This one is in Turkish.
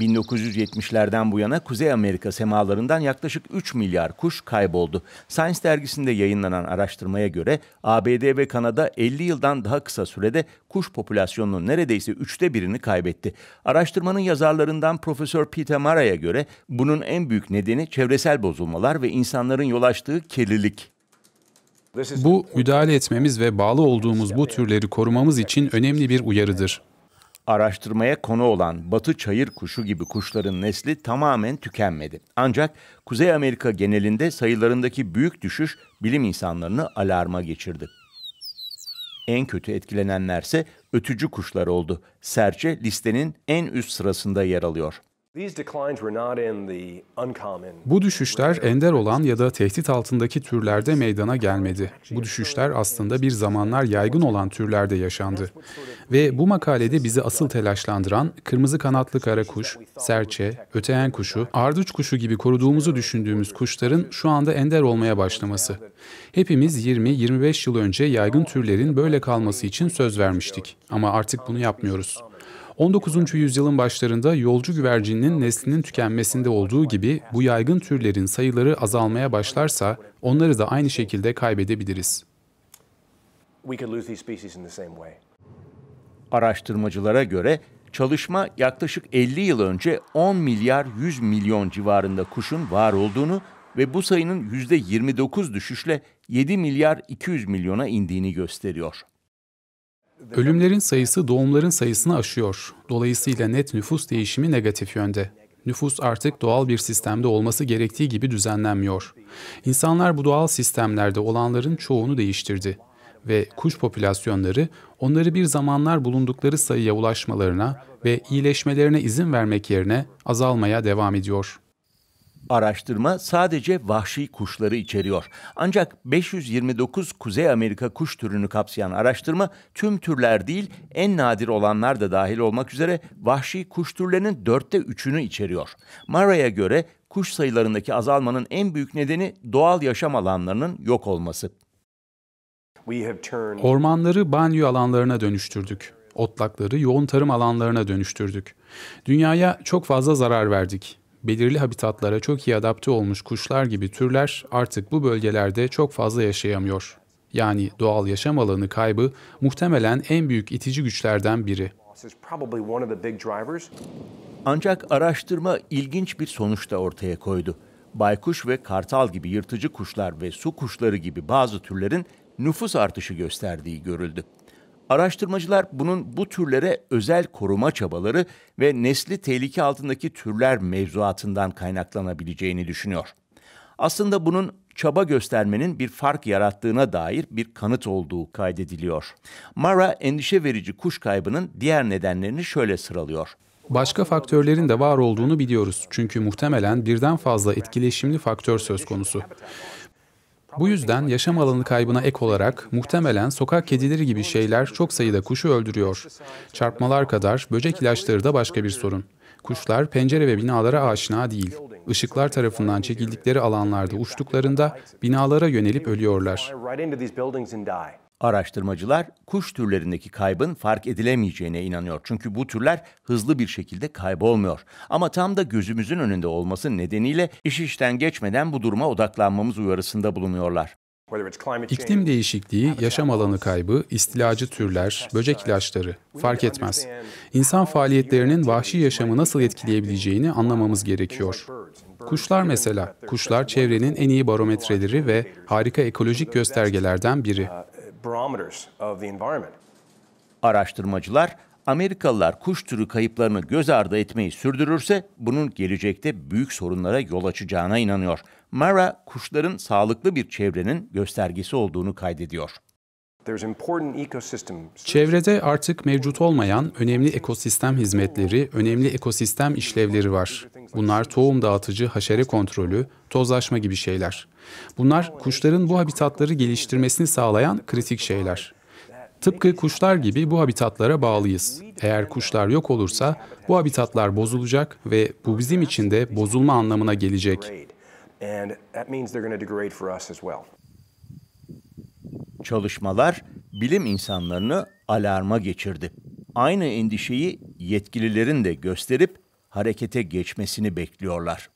1970'lerden bu yana Kuzey Amerika semalarından yaklaşık 3 milyar kuş kayboldu. Science dergisinde yayınlanan araştırmaya göre ABD ve Kanada 50 yıldan daha kısa sürede kuş popülasyonunun neredeyse üçte birini kaybetti. Araştırmanın yazarlarından Profesör Peter Mara'ya göre bunun en büyük nedeni çevresel bozulmalar ve insanların yol açtığı kirlilik. Bu müdahale etmemiz ve bağlı olduğumuz bu türleri korumamız için önemli bir uyarıdır. Araştırmaya konu olan batı çayır kuşu gibi kuşların nesli tamamen tükenmedi. Ancak Kuzey Amerika genelinde sayılarındaki büyük düşüş bilim insanlarını alarma geçirdi. En kötü etkilenenlerse ötücü kuşlar oldu. Serçe listenin en üst sırasında yer alıyor. Bu düşüşler ender olan ya da tehdit altındaki türlerde meydana gelmedi. Bu düşüşler aslında bir zamanlar yaygın olan türlerde yaşandı. Ve bu makalede bizi asıl telaşlandıran kırmızı kanatlı karakuş, serçe, öteyen kuşu, ardıç kuşu gibi koruduğumuzu düşündüğümüz kuşların şu anda ender olmaya başlaması. Hepimiz 20-25 yıl önce yaygın türlerin böyle kalması için söz vermiştik ama artık bunu yapmıyoruz. 19. yüzyılın başlarında yolcu güvercinin neslinin tükenmesinde olduğu gibi bu yaygın türlerin sayıları azalmaya başlarsa onları da aynı şekilde kaybedebiliriz. Araştırmacılara göre çalışma yaklaşık 50 yıl önce 10 milyar 100 milyon civarında kuşun var olduğunu ve bu sayının %29 düşüşle 7 milyar 200 milyona indiğini gösteriyor. Ölümlerin sayısı doğumların sayısını aşıyor. Dolayısıyla net nüfus değişimi negatif yönde. Nüfus artık doğal bir sistemde olması gerektiği gibi düzenlenmiyor. İnsanlar bu doğal sistemlerde olanların çoğunu değiştirdi ve kuş popülasyonları onları bir zamanlar bulundukları sayıya ulaşmalarına ve iyileşmelerine izin vermek yerine azalmaya devam ediyor araştırma sadece vahşi kuşları içeriyor. Ancak 529 Kuzey Amerika kuş türünü kapsayan araştırma tüm türler değil en nadir olanlar da dahil olmak üzere vahşi kuş türlerinin dörtte üçünü içeriyor. Mara'ya göre kuş sayılarındaki azalmanın en büyük nedeni doğal yaşam alanlarının yok olması. Ormanları banyo alanlarına dönüştürdük. Otlakları yoğun tarım alanlarına dönüştürdük. Dünyaya çok fazla zarar verdik belirli habitatlara çok iyi adapte olmuş kuşlar gibi türler artık bu bölgelerde çok fazla yaşayamıyor. Yani doğal yaşam alanı kaybı muhtemelen en büyük itici güçlerden biri. Ancak araştırma ilginç bir sonuç da ortaya koydu. Baykuş ve kartal gibi yırtıcı kuşlar ve su kuşları gibi bazı türlerin nüfus artışı gösterdiği görüldü. Araştırmacılar bunun bu türlere özel koruma çabaları ve nesli tehlike altındaki türler mevzuatından kaynaklanabileceğini düşünüyor. Aslında bunun çaba göstermenin bir fark yarattığına dair bir kanıt olduğu kaydediliyor. Mara endişe verici kuş kaybının diğer nedenlerini şöyle sıralıyor. Başka faktörlerin de var olduğunu biliyoruz. Çünkü muhtemelen birden fazla etkileşimli faktör söz konusu. Bu yüzden yaşam alanı kaybına ek olarak muhtemelen sokak kedileri gibi şeyler çok sayıda kuşu öldürüyor. Çarpmalar kadar böcek ilaçları da başka bir sorun. Kuşlar pencere ve binalara aşina değil. Işıklar tarafından çekildikleri alanlarda uçtuklarında binalara yönelip ölüyorlar. Araştırmacılar kuş türlerindeki kaybın fark edilemeyeceğine inanıyor. Çünkü bu türler hızlı bir şekilde kaybolmuyor. Ama tam da gözümüzün önünde olması nedeniyle iş işten geçmeden bu duruma odaklanmamız uyarısında bulunuyorlar. İklim değişikliği, yaşam alanı kaybı, istilacı türler, böcek ilaçları fark etmez. İnsan faaliyetlerinin vahşi yaşamı nasıl etkileyebileceğini anlamamız gerekiyor. Kuşlar mesela, kuşlar çevrenin en iyi barometreleri ve harika ekolojik göstergelerden biri. Uh, Araştırmacılar Amerikalılar kuş türü kayıplarını göz ardı etmeyi sürdürürse bunun gelecekte büyük sorunlara yol açacağına inanıyor. Mara kuşların sağlıklı bir çevrenin göstergesi olduğunu kaydediyor. Çevrede artık mevcut olmayan önemli ekosistem hizmetleri, önemli ekosistem işlevleri var. Bunlar tohum dağıtıcı, haşere kontrolü, tozlaşma gibi şeyler. Bunlar kuşların bu habitatları geliştirmesini sağlayan kritik şeyler. Tıpkı kuşlar gibi bu habitatlara bağlıyız. Eğer kuşlar yok olursa bu habitatlar bozulacak ve bu bizim için de bozulma anlamına gelecek çalışmalar bilim insanlarını alarma geçirdi. Aynı endişeyi yetkililerin de gösterip harekete geçmesini bekliyorlar.